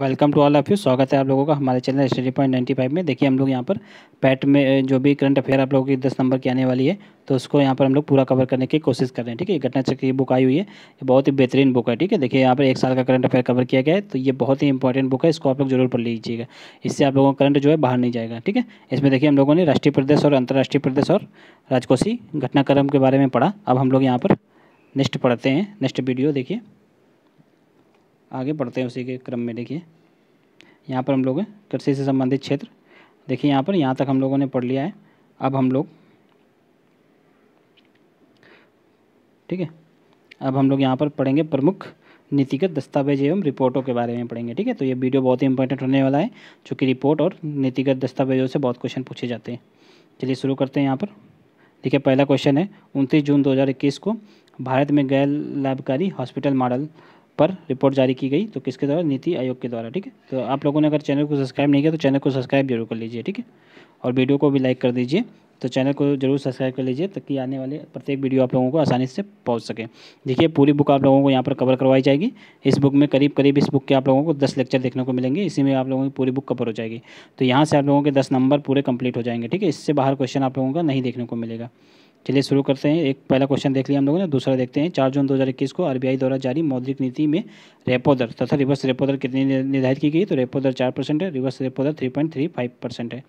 welcome to all of you स्वागत है आप लोगों का हमारे channel study point ninety five में देखिए हम लोग यहाँ पर पैट में जो भी करंट अफेयर आप लोगों की दस नंबर की आने वाली है तो उसको यहाँ पर हम लोग पूरा कवर करने की कोशिश कर रहे हैं ठीक है घटना चक्र की बुक आई हुई है ये बहुत ही बेहतरीन बुक है ठीक है देखिए यहाँ पर एक साल का करंट अफेयर कवर किया गया है तो ये बहुत ही इंपॉर्टेंट बुक है इसको आप लोग जरूर पढ़ लीजिएगा इससे आप लोगों का करंट जो है बाहर नहीं जाएगा ठीक है इसमें देखिए हम लोगों ने राष्ट्रीय प्रदेश और अंतर्राष्ट्रीय प्रदेश और राजकोषी घटनाक्रम के बारे में पढ़ा अब हम लोग यहाँ पर नेक्स्ट पढ़ते हैं नेक्स्ट वीडियो देखिए आगे बढ़ते हैं उसी के क्रम में देखिए यहाँ पर हम लोग कृषि से संबंधित क्षेत्र देखिए यहाँ पर यहाँ तक हम लोगों ने पढ़ लिया है अब हम लोग ठीक है अब हम लोग यहाँ पर पढ़ेंगे प्रमुख नीतिगत दस्तावेज एवं रिपोर्टों के बारे में पढ़ेंगे ठीक है तो ये वीडियो बहुत ही इंपॉर्टेंट होने वाला है चूँकि रिपोर्ट और नीतिगत दस्तावेजों से बहुत क्वेश्चन पूछे जाते हैं चलिए शुरू करते हैं यहाँ पर देखिए पहला क्वेश्चन है उनतीस जून 2021 को भारत में गैर लाभकारी हॉस्पिटल मॉडल पर रिपोर्ट जारी की गई तो किसके द्वारा नीति आयोग के द्वारा ठीक है तो आप लोगों ने अगर चैनल को सब्सक्राइब नहीं किया तो चैनल को सब्सक्राइब जरूर कर लीजिए ठीक है और वीडियो को भी लाइक कर दीजिए तो चैनल को जरूर सब्सक्राइब कर लीजिए ताकि आने वाले प्रत्येक वीडियो आप लोगों को आसानी से पहुंच सके देखिए पूरी बुक आप लोगों को यहाँ पर कवर करवाई जाएगी इस बुक में करीब करीब इस बुक के आप लोगों को दस लेक्चर देखने को मिलेंगे इसी में आप लोगों की पूरी बुक कवर हो जाएगी तो यहाँ से आप लोगों के दस नंबर पूरे कंप्लीट हो जाएंगे ठीक है इससे बाहर क्वेश्चन आप लोगों का नहीं देखने को मिलेगा चलिए शुरू करते हैं एक पहला क्वेश्चन देख लिया हम लोगों ने दूसरा देखते हैं चार जून 2021 को आरबीआई द्वारा जारी मौद्रिक नीति में रेपो दर तथा रिवर्स रेपो दर कितनी निर्धारित की गई तो रेपो दर चार परसेंट है रिवर्स रेपो दर three point three five percent है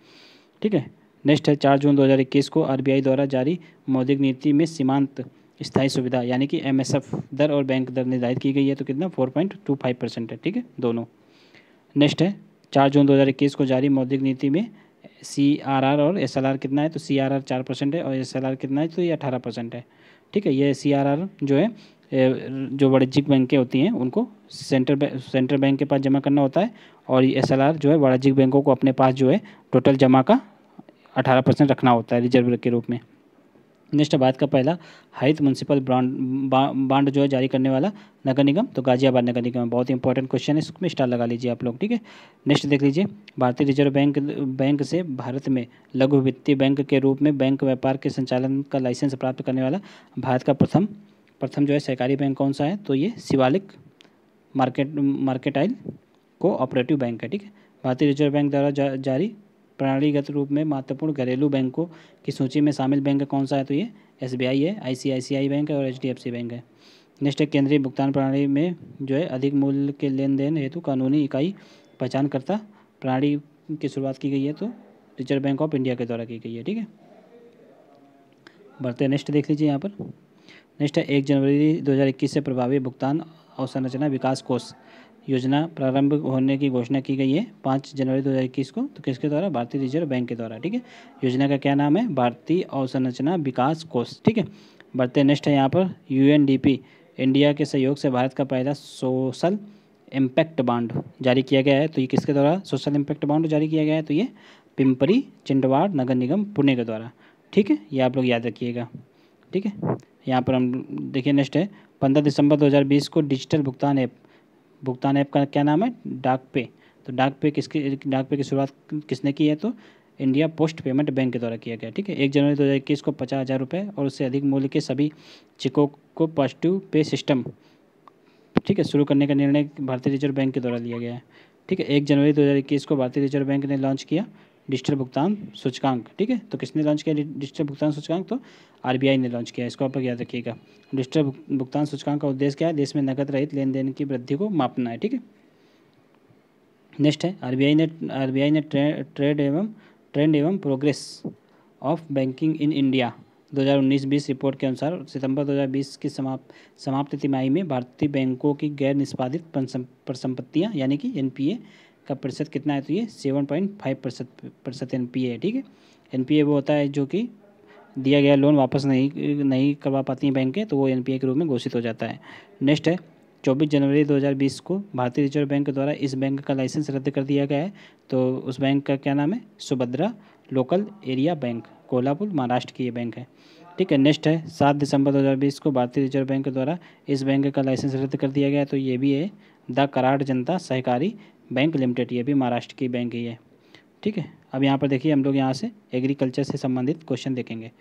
ठीक है नेक्स्ट है चार जून इक्कीस को आई द्वारा जारी मौद्रिक नीति में सीमांत स्थायी सुविधा यानी कि एफ दर और बैंक दर निर्धारित की गई है तो कितना four point two five percent है ठीक है दोनों नेक्स्ट है चार जून इक्कीस को जारी मौद्रिक नीति में सी आर आर और एस एल आर कितना है तो सी आर आर चार परसेंट है और एस एल आर कितना है तो ये अठारह परसेंट है ठीक है ये सी आर आर जो है जो वाणिज्यिक बैंकें होती हैं उनको सेंट्रल बैंक सेंट्रल बैंक के पास जमा करना होता है और एस एल आर जो है वाणिज्यिक बैंकों को अपने पास जो है टोटल जमा का अठारह परसेंट रखना होता है रिजर्व के रूप में नेक्स्ट भारत का पहला हरित म्यूनसिपल ब्रांड बांड जो है जारी करने वाला नगर निगम तो गाजियाबाद नगर निगम है बहुत ही इंपॉर्टेंट क्वेश्चन है इसमें स्टार लगा लीजिए आप लोग ठीक है नेक्स्ट देख लीजिए भारतीय रिजर्व बैंक बैंक से भारत में लघु वित्तीय बैंक के रूप में बैंक व्यापार के संचालन का लाइसेंस प्राप्त करने वाला भारत का प्रथम प्रथम जो है सहकारी बैंक कौन सा है तो ये Shivalik market mercantile cooperative bank है ठीक है भारतीय रिजर्व बैंक द्वारा जा, जारी प्रणालीगत रूप में महत्वपूर्ण घरेलू बैंकों की सूची में शामिल बैंक कौन सा है तो ये एस है आई बैंक है और एच बैंक है नेक्स्ट है केंद्रीय भुगतान प्रणाली में जो है अधिक मूल्य के लेन देन हेतु कानूनी इकाई पहचानकर्ता प्रणाली की शुरुआत की गई है तो रिजर्व बैंक ऑफ इंडिया के द्वारा की गई है ठीक है बढ़ते नेक्स्ट देख लीजिए यहाँ पर नेक्स्ट है एक जनवरी 2021 से प्रभावी भुगतान अवसंरचना विकास कोष योजना प्रारंभ होने की घोषणा की गई है पाँच जनवरी 2021 को तो किसके द्वारा भारतीय रिजर्व बैंक के द्वारा ठीक है योजना का क्या नाम है भारतीय अवसंरचना विकास कोष ठीक है बढ़ते नेक्स्ट है यहाँ पर यू इंडिया के सहयोग से भारत का पहला सोशल इम्पैक्ट बाड जारी किया गया है तो ये किसके द्वारा सोशल इम्पैक्ट बॉन्ड जारी किया गया है तो ये पिंपरी चिंडवाड़ नगर निगम पुणे के द्वारा ठीक है ये आप लोग याद रखिएगा ठीक है यहाँ पर हम देखिए नेक्स्ट है पंद्रह दिसंबर 2020 को डिजिटल भुगतान ऐप भुगतान ऐप का क्या नाम है डाक पे तो डाक पे किसकी डाक पे की शुरुआत किसने की है तो इंडिया पोस्ट पेमेंट बैंक के द्वारा किया गया ठीक है एक जनवरी दो हज़ार इक्कीस को पचास हज़ार रुपये और उससे अधिक मूल्य के सभी चिकों को पॉजिटिव पे सिस्टम ठीक है शुरू करने का निर्णय भारतीय रिजर्व बैंक के द्वारा लिया गया है ठीक है एक जनवरी इक्कीस को भारतीय रिजर्व बैंक ने लॉन्च किया डिजिटल भुगतान सूचकांक ठीक है तो किसने लॉन्च किया डिजिटल भुगतान सूचकांक तो आरबीआई ने लॉन्च किया इसको आप याद रखिएगा डिजिटल भुगतान सूचकांक का उद्देश्य क्या है देश में नकद रहित लेन देन की वृद्धि को मापना है ठीक है नेक्स्ट है आरबीआई ने आरबीआई ने ट्रे, ट्रेड एवं ट्रेंड एवं progress of banking in India 2019-20 report के अनुसार सितंबर 2020 की समाप्त समाप्त तिमाही में भारतीय बैंकों की गैर निष्पादित परसंपत्तियां यानी कि एनपीए का प्रतिशत कितना है तो ये सेवन पॉइंट फाइव प्रतिशत प्रतिशत एन पी ए है ठीक है एन पी ए वो होता है जो कि दिया गया लोन वापस नहीं नहीं करवा पाती हैं बैंकें तो वो एन पी ए के रूप में घोषित हो जाता है नेक्स्ट है चौबीस जनवरी दो हज़ार बीस को भारतीय रिजर्व बैंक द्वारा इस बैंक का लाइसेंस रद्द कर दिया गया है तो उस बैंक का क्या नाम है Subhadra local area bank Kolhapur Maharashtra की ये बैंक है ठीक है नेक्स्ट है सात दिसंबर 2020 को भारतीय रिजर्व बैंक द्वारा इस बैंक का लाइसेंस रद्द कर दिया गया तो ये भी है द कराड़ जनता सहकारी बैंक लिमिटेड ये भी महाराष्ट्र की बैंक ही है ठीक है अब यहाँ पर देखिए हम लोग यहाँ से एग्रीकल्चर से संबंधित क्वेश्चन देखेंगे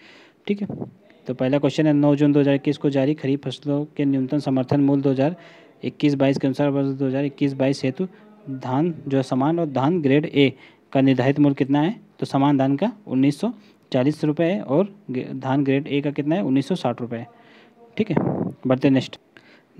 ठीक है तो पहला क्वेश्चन है 9 जून 2021 को जारी खरीफ फसलों के न्यूनतम समर्थन मूल्य 2021 हज़ार के अनुसार वर्ष दो हज़ार हेतु धान जो समान और धान ग्रेड ए का निर्धारित मूल्य कितना है तो समान धान का उन्नीस सौ चालीस रुपये है और धान ग्रेड ए का कितना है उन्नीस सौ साठ रुपये ठीक है बढ़ते नेक्स्ट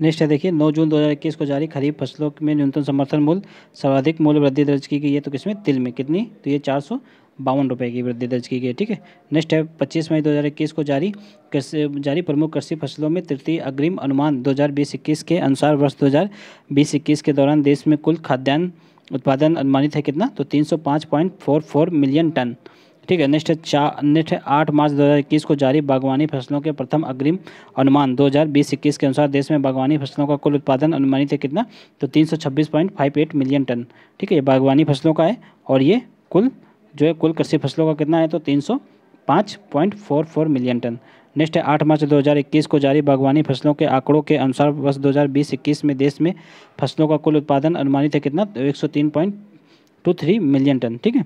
नेक्स्ट है देखिए 9 जून 2021 को जारी खरीफ फसलों में न्यूनतम समर्थन मूल्य सर्वाधिक मूल्य वृद्धि दर्ज की गई है तो किसमें तिल में कितनी तो ये चार सौ बावन रुपये की वृद्धि दर्ज की गई है ठीक है नेक्स्ट है 25 मई 2021 को जारी कृषि जारी प्रमुख कृषि फसलों में तृतीय अग्रिम अनुमान 2020 के अनुसार वर्ष 2020 के दौरान देश में कुल खाद्यान्न उत्पादन अनुमानित है कितना तो 305.44 मिलियन टन ठीक है नेक्स्ट है चार नेक्स्ट है आठ मार्च 2021 को जारी बागवानी फसलों के प्रथम अग्रिम अनुमान 2020-21 के अनुसार देश में बागवानी फसलों का कुल उत्पादन अनुमानित है कितना तो 326.58 मिलियन टन ठीक है ये बागवानी फसलों का है और ये कुल जो है कुल कृषि फसलों का कितना है तो तीन पाँच point four four million ton next है आठ मार्च 2021 को जारी बागवानी फसलों के आंकड़ों के अनुसार वर्ष 2020-21 में देश में फसलों का कुल उत्पादन अनुमानित है कितना तो एक सौ तीन point two three million ton ठीक है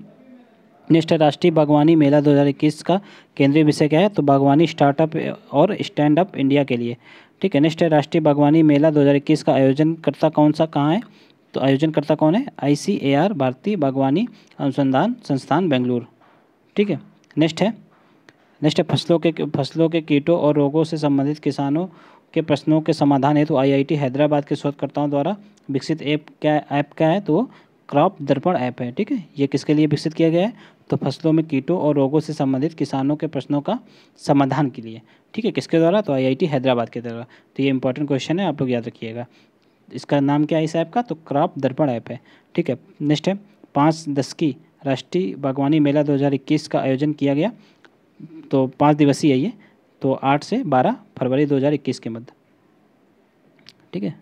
नेक्स्ट राष्ट्रीय बागवानी मेला 2021 का केंद्रीय विषय क्या है तो बागवानी स्टार्टअप और स्टैंड अप इंडिया के लिए ठीक है नेक्स्ट राष्ट्रीय बागवानी मेला 2021 का आयोजनकर्ता कौन सा कहाँ है तो आयोजनकर्ता कौन है आई भारतीय बागवानी अनुसंधान संस्थान बेंगलुरु ठीक है नेक्स्ट है नेक्स्ट है फसलों के फसलों के कीटों और रोगों से संबंधित किसानों के प्रश्नों के समाधान हेतु तो आईआईटी हैदराबाद के शोधकर्ताओं द्वारा विकसित ऐप क्या ऐप क्या है तो क्रॉप दर्पण ऐप है ठीक है ये किसके लिए विकसित किया गया है तो फसलों में कीटों और रोगों से संबंधित किसानों के प्रश्नों का समाधान के लिए ठीक है किसके द्वारा तो आईआईटी हैदराबाद के द्वारा तो ये इंपॉर्टेंट क्वेश्चन है आप लोग याद रखिएगा इसका नाम क्या है इस ऐप का तो क्रॉप दर्पण ऐप है ठीक है नेक्स्ट है पाँच दस की राष्ट्रीय बागवानी मेला दो का आयोजन किया गया तो पाँच दिवसीय है ये तो आठ से बारह फरवरी दो के मध्य ठीक है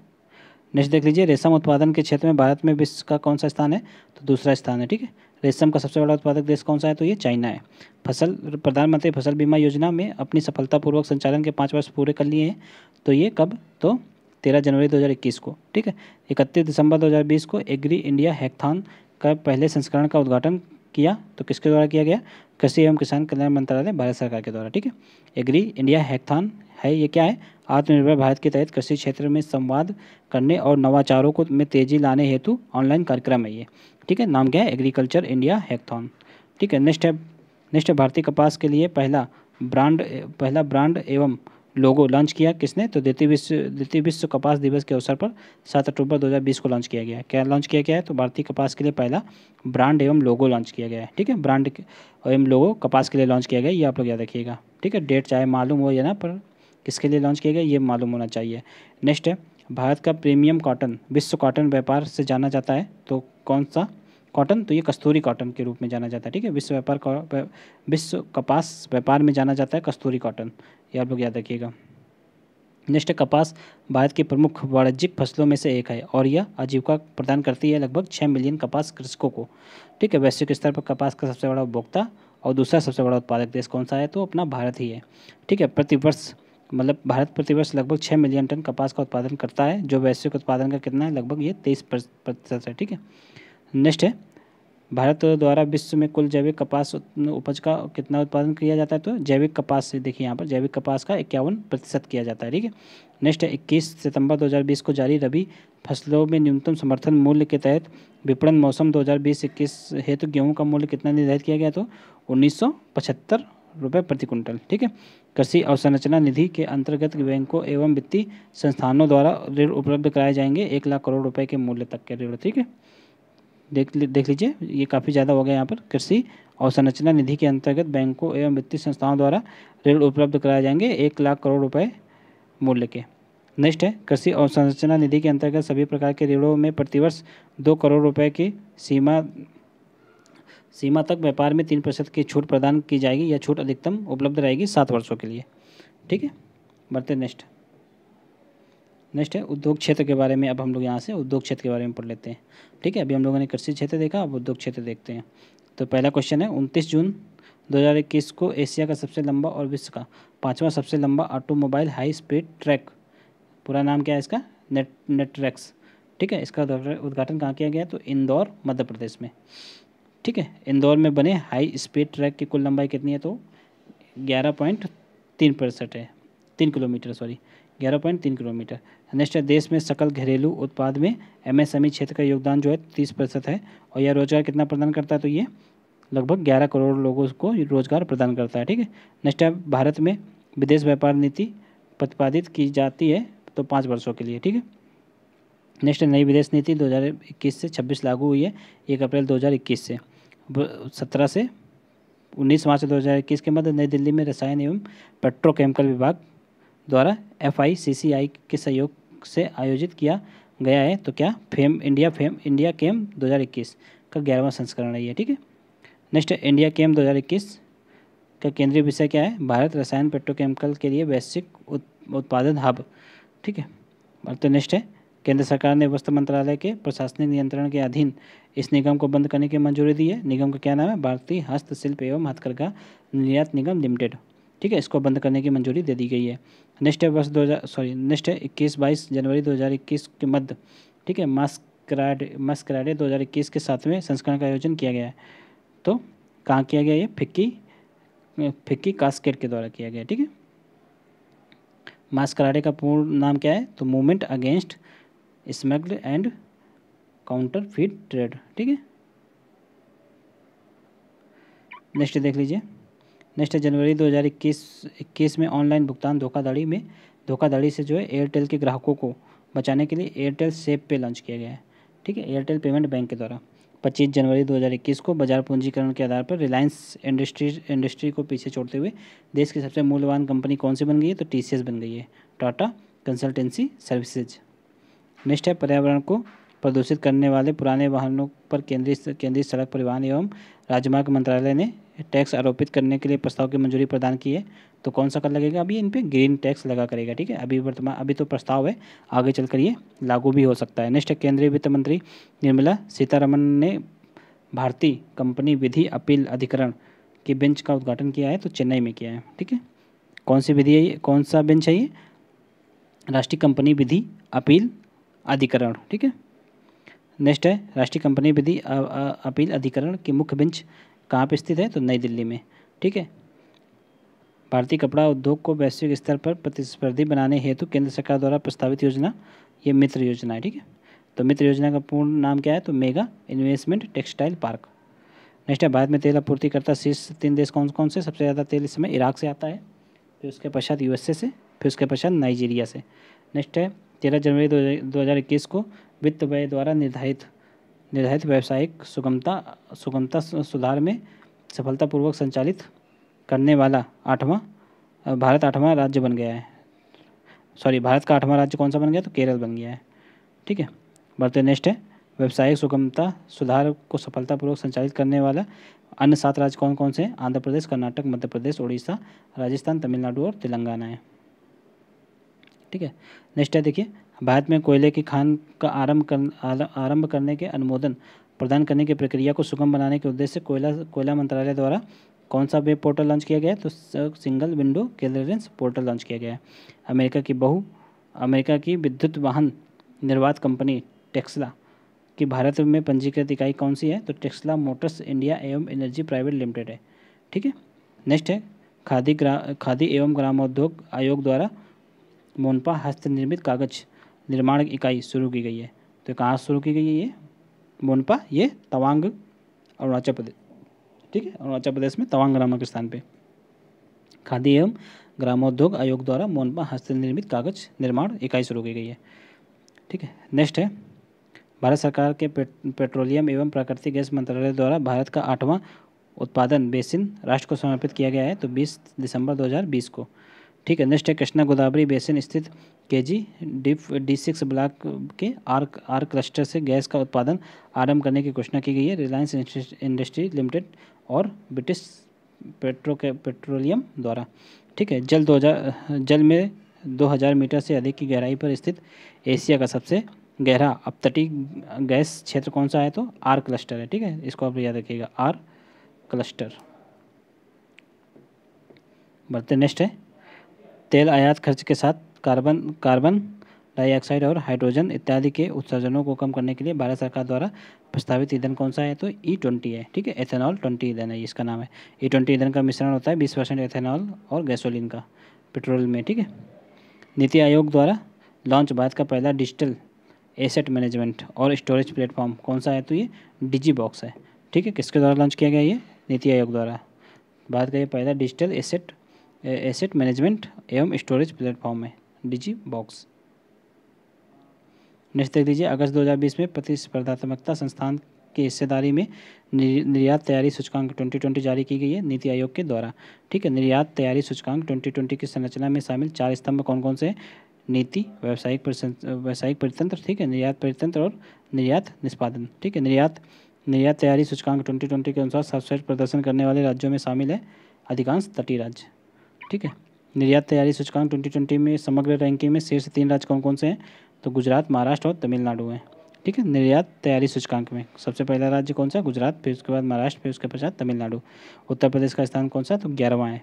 नेक्स्ट देख लीजिए रेशम उत्पादन के क्षेत्र में भारत में विश्व का कौन सा स्थान है तो दूसरा स्थान है ठीक है रेशम तो का सबसे बड़ा उत्पादक देश कौन सा है तो ये चाइना है फसल प्रधानमंत्री फसल बीमा योजना में अपनी सफलतापूर्वक संचालन के पाँच वर्ष पूरे कर लिए हैं तो ये कब तो तेरह जनवरी 2021 को ठीक है इकतीस दिसंबर 2020 को एग्री इंडिया हैकथान का पहले संस्करण का उद्घाटन किया तो किसके द्वारा किया गया कृषि एवं किसान कल्याण मंत्रालय भारत सरकार के द्वारा ठीक है एग्री इंडिया हैकथान है ये क्या है आत्मनिर्भर भारत के तहत कृषि क्षेत्र में संवाद करने और नवाचारों को में तेजी लाने हेतु ऑनलाइन कार्यक्रम है ये ठीक है नाम क्या है एग्रीकल्चर इंडिया हैकथॉन ठीक है नेक्स्ट है नेक्स्ट भारतीय कपास के लिए पहला ब्रांड पहला ब्रांड एवं लोगो लॉन्च किया किसने तो द्वितीय विश्व द्वितीय विश्व कपास दिवस के अवसर पर सात अक्टूबर 2020 को लॉन्च किया गया है क्या लॉन्च किया गया है तो भारतीय कपास के लिए पहला ब्रांड एवं लोगो लॉन्च किया गया है ठीक है ब्रांड एवं लोगो कपास के लिए लॉन्च किया गया ये आप लोग याद रखिएगा ठीक है डेट चाहे मालूम हो या ना पर किसके लिए लॉन्च किया गया ये मालूम होना चाहिए नेक्स्ट है भारत का प्रीमियम कॉटन विश्व कॉटन व्यापार से जाना जाता है तो कौन सा कॉटन तो ये कस्तूरी कॉटन के रूप में जाना जाता है ठीक है विश्व व्यापार विश्व कपास व्यापार में जाना जाता है कस्तूरी कॉटन ये आप लोग याद रखिएगा नेक्स्ट कपास भारत की प्रमुख वाणिज्यिक फसलों में से एक है और यह आजीविका प्रदान करती है लगभग छः मिलियन कपास कृषकों को ठीक है वैश्विक स्तर पर कपास का सबसे बड़ा उपभोक्ता और दूसरा सबसे बड़ा उत्पादक देश कौन सा है तो अपना भारत ही है ठीक है प्रतिवर्ष मतलब भारत प्रतिवर्ष लगभग छः मिलियन टन कपास का उत्पादन करता है जो वैश्विक उत्पादन का कितना है लगभग ये तेईस प्रतिशत है ठीक है नेक्स्ट है भारत द्वारा विश्व में कुल जैविक कपास उपज का कितना उत्पादन किया जाता है तो जैविक कपास से देखिए यहाँ पर जैविक कपास का इक्यावन प्रतिशत किया जाता है ठीक है नेक्स्ट है इक्कीस सितंबर 2020 को जारी रबी फसलों में न्यूनतम समर्थन मूल्य के तहत विपणन मौसम 2020-21 हेतु तो गेहूं का मूल्य कितना निर्धारित किया गया तो उन्नीस सौ रुपये प्रति कुंटल ठीक है कृषि अवसंरचना निधि के अंतर्गत बैंकों एवं वित्तीय संस्थानों द्वारा ऋण उपलब्ध कराए जाएंगे एक लाख करोड़ रुपये के मूल्य तक के ऋण ठीक है देख ली, देख लीजिए ये काफ़ी ज़्यादा हो गया यहाँ पर कृषि और संरचना निधि के अंतर्गत बैंकों एवं वित्तीय संस्थाओं द्वारा ऋण उपलब्ध कराए जाएंगे एक लाख करोड़ रुपए मूल्य के नेक्स्ट है कृषि और संरचना निधि के अंतर्गत सभी प्रकार के ऋणों में प्रतिवर्ष दो करोड़ रुपए की सीमा सीमा तक व्यापार में तीन प्रतिशत की छूट प्रदान की जाएगी या छूट अधिकतम उपलब्ध रहेगी सात वर्षों के लिए ठीक है बढ़ते नेक्स्ट नेक्स्ट है उद्योग क्षेत्र के बारे में अब हम लोग यहाँ से उद्योग क्षेत्र के बारे में पढ़ लेते हैं ठीक है अभी हम लोगों ने कृषि क्षेत्र देखा अब उद्योग क्षेत्र देखते हैं तो पहला क्वेश्चन है उनतीस जून 2021 को एशिया का सबसे लंबा और विश्व का पाँचवा सबसे लंबा ऑटोमोबाइल हाई स्पीड ट्रैक पूरा नाम क्या है इसका नेट ट्रैक्स ठीक है इसका उद्घाटन कहाँ किया गया तो इंदौर मध्य प्रदेश में ठीक है इंदौर में बने हाई स्पीड ट्रैक की कुल लंबाई कितनी है तो ग्यारह पॉइंट तीन प्रतिशत है तीन किलोमीटर सॉरी ग्यारह पॉइंट तीन किलोमीटर नेक्स्ट है देश में सकल घरेलू उत्पाद में एमएसएमई e क्षेत्र का योगदान जो है तीस प्रतिशत है और यह रोजगार कितना प्रदान करता है तो ये लगभग ग्यारह करोड़ लोगों को रोजगार प्रदान करता है ठीक है नेक्स्ट है भारत में विदेश व्यापार नीति प्रतिपादित की जाती है तो पाँच वर्षों के लिए ठीक है नेक्स्ट नई विदेश नीति 2021 से 26 लागू हुई है एक अप्रैल 2021 से 17 से 19 मार्च 2021 के मध्य नई दिल्ली में रसायन एवं पेट्रोकेमिकल विभाग द्वारा एफ के सहयोग से आयोजित किया गया है तो क्या फेम इंडिया फेम इंडिया केम 2021 का ग्यारहवां संस्करण है ये ठीक है नेक्स्ट इंडिया केम 2021 का केंद्रीय विषय क्या है भारत रसायन पेट्रोकेमिकल के लिए वैश्विक उत्पादन हब ठीक है और तो नेक्स्ट है केंद्र सरकार ने वस्त्र मंत्रालय के प्रशासनिक नियंत्रण के अधीन इस निगम को बंद करने की मंजूरी दी है निगम का क्या नाम है भारतीय हस्तशिल्प एवं हथकरघा निर्यात निगम लिमिटेड ठीक है इसको बंद करने की मंजूरी दे दी गई है नेक्स्ट वर्ष दो हज़ार सॉरी नेक्स्ट है इक्कीस बाईस जनवरी दो हज़ार इक्कीस के मध्य ठीक है मास्कराडे मास्कराडे दो हज़ार इक्कीस के सातवें संस्करण का आयोजन किया गया है तो कहाँ किया गया ये फिक्की फिक्की कास्केट के द्वारा किया गया ठीक है मास्कराडे का पूर्ण नाम क्या है तो movement against smuggle and counterfeit trade ठीक है नेक्स्ट देख लीजिए नेक्स्ट है जनवरी 2021 21 में ऑनलाइन भुगतान धोखाधड़ी में धोखाधड़ी से जो है एयरटेल के ग्राहकों को बचाने के लिए एयरटेल सेप पे लॉन्च किया गया है ठीक है एयरटेल पेमेंट बैंक के द्वारा 25 जनवरी 2021 को बाजार पूंजीकरण के आधार पर रिलायंस इंडस्ट्रीज इंडस्ट्री को पीछे छोड़ते हुए देश की सबसे मूल्यवान कंपनी कौन सी बन गई है तो टी बन गई है टाटा कंसल्टेंसी सर्विसेज नेक्स्ट है पर्यावरण को प्रदूषित करने वाले पुराने वाहनों पर केंद्रीय केंद्रीय सड़क परिवहन एवं राजमार्ग मंत्रालय ने टैक्स आरोपित करने के लिए प्रस्ताव की मंजूरी प्रदान की है तो कौन सा कर लगेगा अभी इन पर ग्रीन टैक्स लगा करेगा ठीक है अभी वर्तमान अभी तो प्रस्ताव है आगे चल ये लागू भी हो सकता है नेक्स्ट केंद्रीय वित्त मंत्री निर्मला सीतारमन ने भारतीय कंपनी विधि अपील अधिकरण की बेंच का उद्घाटन किया है तो चेन्नई में किया है ठीक है कौन सी विधि है ये कौन सा बेंच है ये राष्ट्रीय कंपनी विधि अपील अधिकरण ठीक है नेक्स्ट है राष्ट्रीय कंपनी विधि अपील अधिकरण की मुख्य बेंच कहाँ पर स्थित है तो नई दिल्ली में ठीक है भारतीय कपड़ा उद्योग को वैश्विक स्तर पर प्रतिस्पर्धी बनाने हेतु केंद्र सरकार द्वारा प्रस्तावित योजना ये मित्र योजना है ठीक है तो मित्र योजना का पूर्ण नाम क्या है तो mega investment textile park next है भारत में तेल आपूर्ति करता शीर्ष तीन देश कौन कौन से सबसे ज़्यादा तेल इस समय इराक से आता है फिर उसके पश्चात यूएसए से फिर उसके पश्चात नाइजीरिया से नेक्स्ट है तेरह जनवरी दो हज़ार इक्कीस को वित्त व्यय द्वारा निर्धारित निर्धारित व्यावसायिक सुगमता सुगमता सुधार में सफलतापूर्वक संचालित करने वाला आठवां भारत आठवां राज्य बन गया है सॉरी भारत का आठवां राज्य कौन सा बन गया तो केरल बन गया है ठीक है बढ़ते नेक्स्ट है व्यावसायिक सुगमता सुधार को सफलतापूर्वक संचालित करने वाला अन्य सात राज्य कौन कौन से हैं आंध्र प्रदेश कर्नाटक मध्य प्रदेश उड़ीसा राजस्थान तमिलनाडु और तेलंगाना है ठीक है नेक्स्ट है देखिए भारत में कोयले की खान का आरंभ कर आरंभ करने के अनुमोदन प्रदान करने की प्रक्रिया को सुगम बनाने के उद्देश्य से कोयला कोयला मंत्रालय द्वारा कौन सा वेब पोर्टल लॉन्च किया गया है तो single window clearance portal launch किया गया है अमेरिका की बहु अमेरिका की विद्युत वाहन निर्वात कंपनी टेक्सला की भारत में पंजीकृत इकाई कौन सी है तो टेक्सला मोटर्स इंडिया एवं एनर्जी प्राइवेट लिमिटेड है ठीक है नेक्स्ट है खादी ग्रा खादी एवं ग्रामोद्योग आयोग द्वारा मोनपा हस्तनिर्मित कागज़ निर्माण इकाई शुरू की गई है तो कहाँ शुरू की गई है ये मोनपा ये तवांग अरुणाचल प्रदेश ठीक है अरुणाचल प्रदेश में तवांग नामक स्थान पे खादी एवं ग्रामोद्योग आयोग द्वारा मोनपा हस्तनिर्मित कागज निर्माण इकाई शुरू की गई है ठीक है नेक्स्ट है भारत सरकार के पेट, पेट्रोलियम एवं प्राकृतिक गैस मंत्रालय द्वारा भारत का आठवां उत्पादन बेसिन राष्ट्र को समर्पित किया गया है तो बीस दिसंबर दो को ठीक है नेक्स्ट है कृष्णा गोदावरी बेसिन स्थित के जी डिप डी सिक्स ब्लॉक के आर्क आर क्लस्टर से गैस का उत्पादन आरंभ करने की घोषणा की गई है रिलायंस इंडस्ट्री लिमिटेड और ब्रिटिश पेट्रो पेट्रोलियम द्वारा ठीक है जल दो जल में 2000 मीटर से अधिक की गहराई पर स्थित एशिया का सबसे गहरा अपतटी गैस क्षेत्र कौन सा है तो आर क्लस्टर है ठीक है इसको आप याद रखिएगा आर क्लस्टर बढ़ते नेक्स्ट है तेल आयात खर्च के साथ कार्बन कार्बन डाइऑक्साइड और हाइड्रोजन इत्यादि के उत्सर्जनों को कम करने के लिए भारत सरकार द्वारा प्रस्तावित ईंधन कौन सा है तो ई e ट्वेंटी है ठीक है एथेनॉल ट्वेंटी ईंधन है इसका नाम है ई e ट्वेंटी ईंधन का मिश्रण होता है बीस परसेंट एथेनॉल और गैसोलीन का पेट्रोल में ठीक है नीति आयोग द्वारा लॉन्च भारत का पहला डिजिटल एसेट मैनेजमेंट और स्टोरेज प्लेटफॉर्म कौन सा है तो ये डिजी बॉक्स है ठीक है किसके द्वारा लॉन्च किया गया ये नीति आयोग द्वारा भारत का ये पहला डिजिटल एसेट एसेट मैनेजमेंट एवं स्टोरेज प्लेटफॉर्म में डिजी बॉक्स नेक्स्ट देख लीजिए अगस्त 2020 में प्रतिस्पर्धात्मकता संस्थान की हिस्सेदारी में निर्यात तैयारी सूचकांक 2020 जारी की गई है नीति आयोग के द्वारा ठीक है निर्यात तैयारी सूचकांक 2020 की संरचना में शामिल चार स्तंभ कौन कौन से नीति व्यावसायिक व्यावसायिक परितंत्र ठीक है निर्यात परितंत्र और निर्यात निष्पादन ठीक है निर्यात निर्यात तैयारी सूचकांक ट्वेंटी के अनुसार सबसे प्रदर्शन करने वाले राज्यों में शामिल है अधिकांश तटीय राज्य ठीक है निर्यात तैयारी सूचकांक ट्वेंटी ट्वेंटी में समग्र रैंकिंग में शीर्ष तीन राज्य कौन कौन से हैं तो गुजरात महाराष्ट्र और तमिलनाडु हैं ठीक है निर्यात तैयारी सूचकांक में सबसे पहला राज्य कौन सा गुजरात फिर उसके बाद महाराष्ट्र फिर उसके पश्चात तमिलनाडु उत्तर प्रदेश का स्थान कौन सा है तो ग्यारहवा है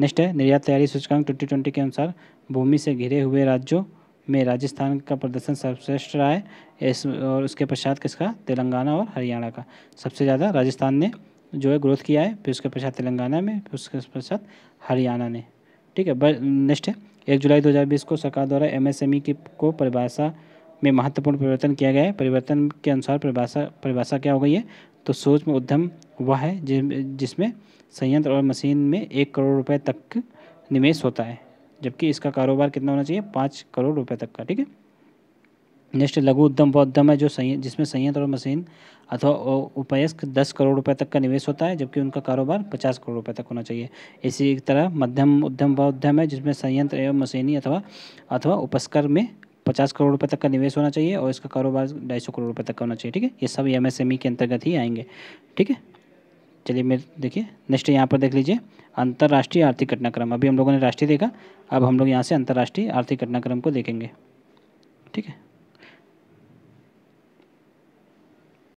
नेक्स्ट है निर्यात तैयारी सूचकांक ट्वेंटी ट्वेंटी के अनुसार भूमि से घिरे हुए राज्यों में राजस्थान का प्रदर्शन सर्वश्रेष्ठ रहा है इस और उसके पश्चात किसका तेलंगाना और हरियाणा का सबसे ज़्यादा राजस्थान ने जो है ग्रोथ किया है फिर उसके पश्चात तेलंगाना में फिर उसके पश्चात हरियाणा ने ठीक है नेक्स्ट है एक जुलाई 2020 को सरकार द्वारा एमएसएमई e की को परिभाषा में महत्वपूर्ण परिवर्तन किया गया है परिवर्तन के अनुसार परिभाषा परिभाषा क्या हो गई है तो सोच में उद्यम वह है जि, जिसमें संयंत्र और मशीन में एक करोड़ रुपये तक निवेश होता है जबकि इसका कारोबार कितना होना चाहिए पाँच करोड़ रुपये तक का ठीक है नेक्स्ट लघु उद्यम वह उद्यम है जो संयं जिसमें संयंत्र और मशीन अथवा उपयस्क दस करोड़ रुपए तक का निवेश होता है जबकि उनका कारोबार पचास करोड़ रुपए तक होना चाहिए इसी तरह मध्यम उद्यम वह उद्यम है जिसमें संयंत्र एवं मशीनी अथवा अथवा उपस्कर में पचास करोड़ रुपए तक का निवेश होना चाहिए और इसका कारोबार ढाई सौ करोड़ रुपये तक का होना चाहिए ठीक है ये सब एम e के अंतर्गत ही आएंगे ठीक है चलिए मेरे देखिए नेक्स्ट यहाँ पर देख लीजिए अंतर्राष्ट्रीय आर्थिक घटनाक्रम अभी हम लोगों ने राष्ट्रीय देखा अब हम लोग यहाँ से अंतर्राष्ट्रीय आर्थिक घटनाक्रम को देखेंगे ठीक है